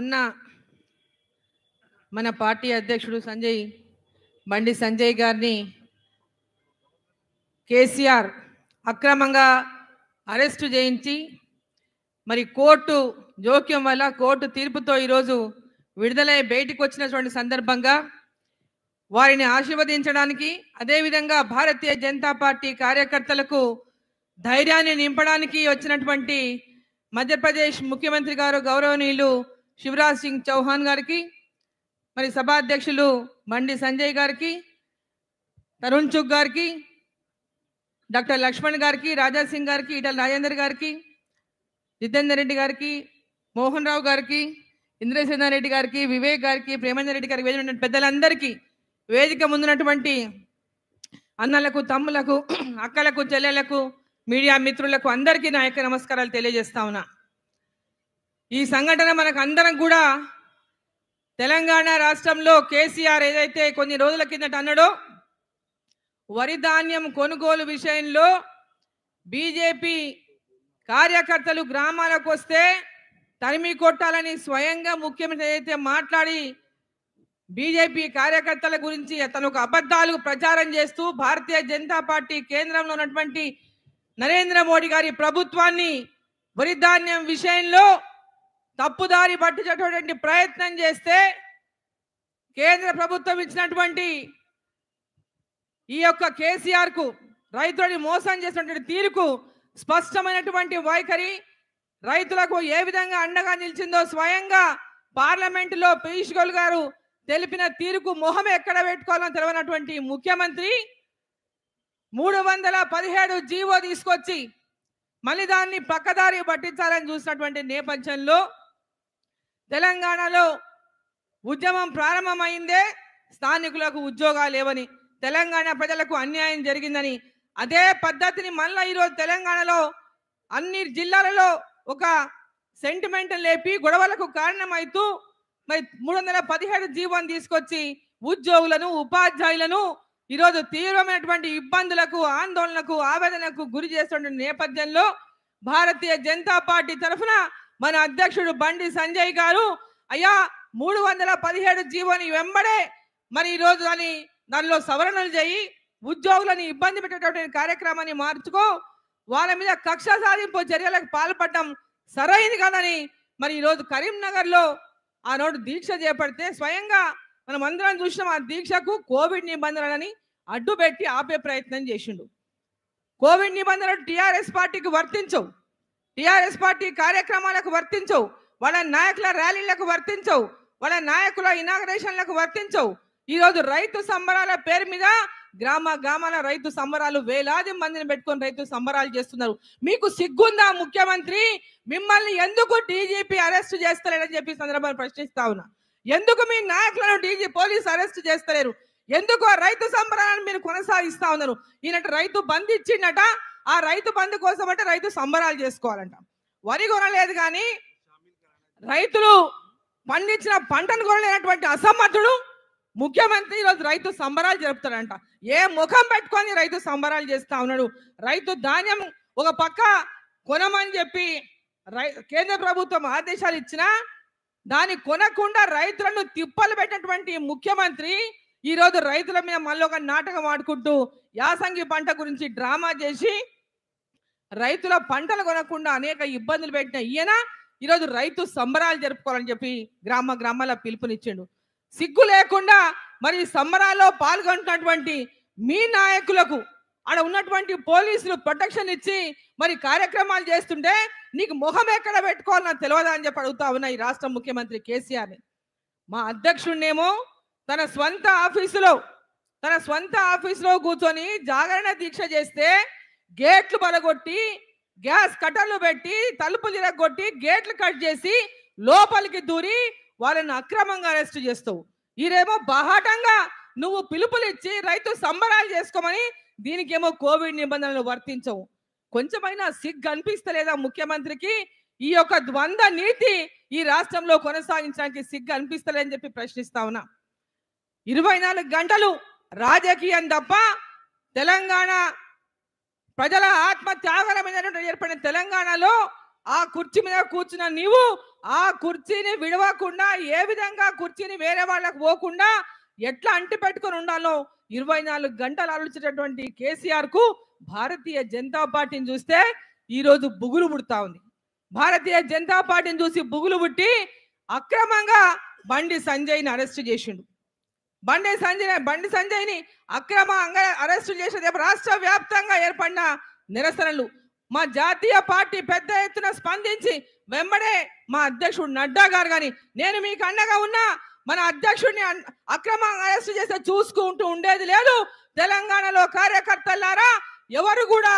మొన్న మన పార్టీ అధ్యక్షుడు సంజయ్ బండి సంజయ్ గారిని కేసీఆర్ అక్రమంగా అరెస్టు చేయించి మరి కోర్టు జోక్యం వల్ల కోర్టు తీర్పుతో ఈరోజు విడుదలై బయటకు వచ్చినటువంటి సందర్భంగా వారిని ఆశీర్వదించడానికి అదేవిధంగా భారతీయ జనతా పార్టీ కార్యకర్తలకు ధైర్యాన్ని నింపడానికి వచ్చినటువంటి మధ్యప్రదేశ్ ముఖ్యమంత్రి గారు గౌరవనీయులు శివరాజ్ సింగ్ చౌహాన్ గారికి మరి సభాధ్యక్షులు మండి సంజయ్ గారికి తరుణ్ చుక్ గారికి డాక్టర్ లక్ష్మణ్ గారికి రాజా సింగ్ గారికి ఈటల రాజేందర్ గారికి జితేందర్ రెడ్డి గారికి మోహన్ రావు గారికి ఇంద్రసేనారెడ్డి రెడ్డి గారికి వివేక్ గారికి ప్రేమంద రెడ్డి గారికి వేదిక పెద్దలందరికీ వేదిక ముందున్నటువంటి అన్నలకు తమ్ములకు అక్కలకు చెల్లెలకు మీడియా మిత్రులకు అందరికీ నా యొక్క నమస్కారాలు తెలియజేస్తా ఉన్నా ఈ సంఘటన మనకు అందరం కూడా తెలంగాణ రాష్ట్రంలో కేసీఆర్ ఏదైతే కొన్ని రోజుల కిందట అన్నాడో వరి ధాన్యం కొనుగోలు విషయంలో బీజేపీ కార్యకర్తలు గ్రామాలకు వస్తే తరిమి కొట్టాలని స్వయంగా ముఖ్యమంత్రి ఏదైతే మాట్లాడి బీజేపీ కార్యకర్తల గురించి అతను ఒక అబద్ధాలు ప్రచారం చేస్తూ భారతీయ జనతా పార్టీ కేంద్రంలో ఉన్నటువంటి నరేంద్ర మోడీ గారి ప్రభుత్వాన్ని వరిధాన్యం విషయంలో తప్పుదారి పట్టుచేటటువంటి ప్రయత్నం చేస్తే కేంద్ర ప్రభుత్వం ఇచ్చినటువంటి ఈ యొక్క కేసీఆర్కు రైతులని మోసం చేసినటువంటి తీరుకు స్పష్టమైనటువంటి వైఖరి రైతులకు ఏ విధంగా అండగా నిలిచిందో స్వయంగా పార్లమెంటులో పీయూష్ గోల్ గారు తెలిపిన తీరుకు మొహం ఎక్కడ పెట్టుకోవాలని తెలియనటువంటి ముఖ్యమంత్రి మూడు వందల పదిహేడు జీవో తీసుకొచ్చి మళ్ళీ దాన్ని పక్కదారి పట్టించాలని చూసినటువంటి నేపథ్యంలో తెలంగాణలో ఉద్యమం ప్రారంభమైందే స్థానికులకు ఉద్యోగాలు లేవని తెలంగాణ ప్రజలకు అన్యాయం జరిగిందని అదే పద్ధతిని మళ్ళీ ఈరోజు తెలంగాణలో అన్ని జిల్లాలలో ఒక సెంటిమెంట్ లేపి గొడవలకు కారణమవుతూ మరి మూడు వందల పదిహేడు జీవం తీసుకొచ్చి ఉద్యోగులను ఉపాధ్యాయులను ఈరోజు తీవ్రమైనటువంటి ఇబ్బందులకు ఆందోళనకు ఆవేదనకు గురి చేస్తున్న నేపథ్యంలో భారతీయ జనతా పార్టీ తరఫున మన అధ్యక్షుడు బండి సంజయ్ గారు అయ్యా మూడు వందల పదిహేడు జీవోని వెంబడే మరి ఈరోజు అని దానిలో సవరణలు చేయి ఉద్యోగులను ఇబ్బంది పెట్టేటటువంటి కార్యక్రమాన్ని మార్చుకో వాళ్ళ మీద కక్ష సాధింపు చర్యలకు పాల్పడడం సరైనది కాదని మరి ఈరోజు కరీంనగర్లో నోటు దీక్ష చేపడితే స్వయంగా మనం అందరం చూసినాం ఆ దీక్షకు కోవిడ్ నిబంధనలని అడ్డుపెట్టి ఆపే ప్రయత్నం చేసిండు కోవిడ్ నిబంధనలు టీఆర్ఎస్ పార్టీకి వర్తించవు టీఆర్ఎస్ పార్టీ కార్యక్రమాలకు వర్తించవు వాళ్ళ నాయకుల ర్యాలీలకు వర్తించవు వాళ్ళ నాయకుల ఇనాగ్రేషన్లకు వర్తించవు ఈరోజు రైతు సంబరాల పేరు మీద గ్రామ గ్రామాల రైతు సంబరాలు వేలాది మందిని పెట్టుకొని రైతు సంబరాలు చేస్తున్నారు మీకు సిగ్గుందా ముఖ్యమంత్రి మిమ్మల్ని ఎందుకు డీజీపీ అరెస్ట్ చేస్తలేడని చెప్పి సందర్భాన్ని ప్రశ్నిస్తా ఉన్నా ఎందుకు మీ నాయకులను డీజీ పోలీసు అరెస్ట్ చేస్తలేరు ఎందుకు రైతు సంబరాలను మీరు కొనసాగిస్తా ఉన్నారు ఈయనట రైతు బంద్ ఇచ్చిండట ఆ రైతు బంధు కోసం అంటే రైతు సంబరాలు చేసుకోవాలంట వరి కొనలేదు కానీ రైతులు పండించిన పంటను కొనలేనటువంటి అసమర్థుడు ముఖ్యమంత్రి ఈరోజు రైతు సంబరాలు జరుపుతాడంట ఏ ముఖం పెట్టుకొని రైతు సంబరాలు చేస్తా ఉన్నాడు రైతు ధాన్యం ఒక పక్క కొనమని చెప్పి రై కేంద్ర ప్రభుత్వం ఆదేశాలు ఇచ్చినా దాన్ని కొనకుండా రైతులను తిప్పలు పెట్టినటువంటి ముఖ్యమంత్రి ఈరోజు రైతుల మీద మళ్ళీ ఒక నాటకం ఆడుకుంటూ యాసంగి పంట గురించి డ్రామా చేసి రైతుల పంటలు కొనకుండా అనేక ఇబ్బందులు పెట్టిన ఈయన ఈరోజు రైతు సంబరాలు జరుపుకోవాలని చెప్పి గ్రామ గ్రామాల పిలుపునిచ్చాడు సిగ్గు లేకుండా మరి సంబరాల్లో పాల్గొంటున్నటువంటి మీ నాయకులకు ఆడ ఉన్నటువంటి పోలీసులు ప్రొటెక్షన్ ఇచ్చి మరి కార్యక్రమాలు చేస్తుంటే నీకు మొహం ఎక్కడ పెట్టుకోవాలని తెలియదా అని చెప్పి అడుగుతా ఈ రాష్ట్ర ముఖ్యమంత్రి కేసీఆర్ని మా అధ్యక్షుడినేమో తన స్వంత ఆఫీసులో తన స్వంత ఆఫీసులో కూర్చొని జాగరణ దీక్ష చేస్తే గేట్లు బలగొట్టి గ్యాస్ కట్టర్లు పెట్టి తలుపులు తిరగొట్టి గేట్లు కట్ చేసి లోపలికి దూరి వాళ్ళని అక్రమంగా అరెస్ట్ చేస్తావు ఈరేమో బహాటంగా నువ్వు పిలుపులిచ్చి రైతు సంబరాలు చేసుకోమని దీనికేమో కోవిడ్ నిబంధనలు వర్తించవు కొంచెమైనా సిగ్గు అనిపిస్తలేదా ముఖ్యమంత్రికి ఈ యొక్క ద్వంద్వ నీతి ఈ రాష్ట్రంలో కొనసాగించడానికి సిగ్గు అనిపిస్తలేదని చెప్పి ప్రశ్నిస్తా ఉన్నా ఇరవై నాలుగు గంటలు రాజకీయం తప్ప తెలంగాణ ప్రజల ఆత్మ త్యాగరమైన ఏర్పడిన తెలంగాణలో ఆ కుర్చీ మీద కూర్చున్న నీవు ఆ కుర్చీని విడవకుండా ఏ విధంగా కుర్చీని వేరే వాళ్ళకు పోకుండా ఎట్లా అంటి పెట్టుకొని ఉండాలో ఇరవై నాలుగు గంటలు ఆలోచించేటటువంటి కేసీఆర్ కు భారతీయ జనతా పార్టీని చూస్తే ఈరోజు బుగులు పుడతా ఉంది భారతీయ జనతా పార్టీని చూసి బుగులు పుట్టి అక్రమంగా బండి సంజయ్ని అరెస్ట్ చేసిండు బండి సంజయ్ బండి సంజయ్ని అక్రమంగా అరెస్టు చేసిన రాష్ట్ర వ్యాప్తంగా ఏర్పడిన నిరసనలు మా జాతీయ పార్టీ పెద్ద ఎత్తున స్పందించి వెంబడే మా అధ్యక్షుడు నడ్డా గారు కానీ నేను మీకు అండగా ఉన్నా మన అధ్యక్షుడిని అక్రమంగా అరెస్టు చేస్తే చూసుకుంటూ ఉండేది లేదు తెలంగాణలో కార్యకర్తలారా ఎవరు కూడా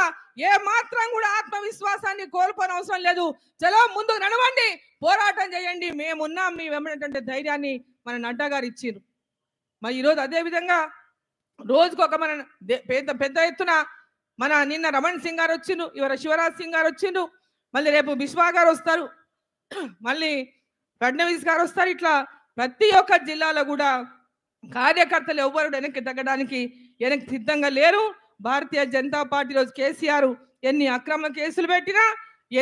ఏ మాత్రం కూడా ఆత్మవిశ్వాసాన్ని కోల్పోని అవసరం లేదు చలో ముందుకు నడవండి పోరాటం చేయండి మేమున్నాం మీ వెంబడేటువంటి ధైర్యాన్ని మన నడ్డా గారు ఇచ్చారు మరి ఈరోజు అదేవిధంగా రోజుకు ఒక మన పెద్ద పెద్ద ఎత్తున మన నిన్న రమణ్ సింగ్ గారు వచ్చిండు ఇవాళ శివరాజ్ సింగ్ గారు వచ్చిండు మళ్ళీ రేపు బిశ్వా గారు వస్తారు మళ్ళీ ఫడ్నవీస్ గారు వస్తారు ఇట్లా ప్రతి ఒక్క జిల్లాలో కూడా కార్యకర్తలు ఎవ్వరు వెనక్కి తగ్గడానికి వెనక్కి సిద్ధంగా లేరు భారతీయ జనతా పార్టీ రోజు కేసీఆర్ ఎన్ని అక్రమ కేసులు పెట్టినా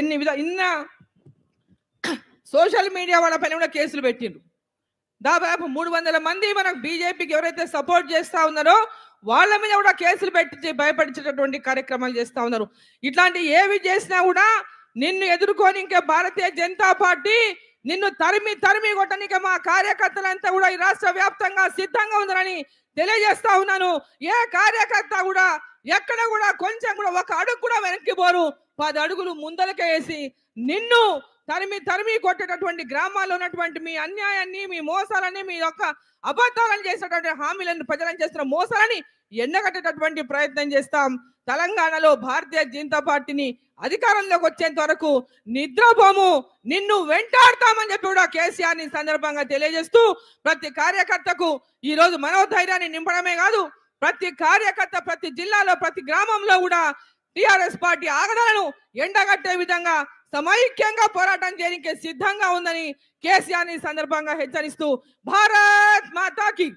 ఎన్ని విధ ఇన్న సోషల్ మీడియా వాళ్ళ పైన కూడా కేసులు పెట్టిండు దాదాపు మూడు వందల మంది మనకు బీజేపీకి ఎవరైతే సపోర్ట్ చేస్తా ఉన్నారో వాళ్ళ మీద కూడా కేసులు పెట్టి భయపడించేటటువంటి కార్యక్రమాలు చేస్తా ఉన్నారు ఇట్లాంటి ఏవి చేసినా కూడా నిన్ను ఎదుర్కొని ఇంకా భారతీయ జనతా పార్టీ నిన్ను తరిమి తరిమి కొట్టనిక మా కార్యకర్తలంతా కూడా ఈ రాష్ట్ర వ్యాప్తంగా సిద్ధంగా ఉన్నారని తెలియజేస్తా ఉన్నాను ఏ కార్యకర్త కూడా ఎక్కడ కూడా కొంచెం కూడా ఒక అడుగు కూడా వెనక్కి పోరు పది అడుగులు ముందలకేసి నిన్ను తరిమి తరిమి కొట్టేటటువంటి గ్రామాల్లో ఉన్నటువంటి మీ అన్యాయాన్ని మీ మోసాలని మీ యొక్క అబద్ధాలను చేసేటటువంటి హామీలను ప్రజలను చేస్తున్న మోసాలని ఎండగట్టేటటువంటి ప్రయత్నం చేస్తాం తెలంగాణలో భారతీయ జనతా పార్టీని అధికారంలోకి వచ్చేంత వరకు నిద్రపోము నిన్ను వెంటాడతామని చెప్పి కూడా కేసీఆర్ సందర్భంగా తెలియజేస్తూ ప్రతి కార్యకర్తకు ఈ రోజు మనోధైర్యాన్ని నింపడమే కాదు ప్రతి కార్యకర్త ప్రతి జిల్లాలో ప్రతి గ్రామంలో కూడా టిఆర్ఎస్ పార్టీ ఆగడాలను ఎండగట్టే విధంగా സമയികേങ്ക പോരാട്ടം ചെയ്യുന്നതിന്റെ സിദ്ധംഗമുണ്ടനി കെസിയാനി સંદർഭങ്ങ ഹെജ്ജന്നിസ്തു ഭാരത് മാതാകി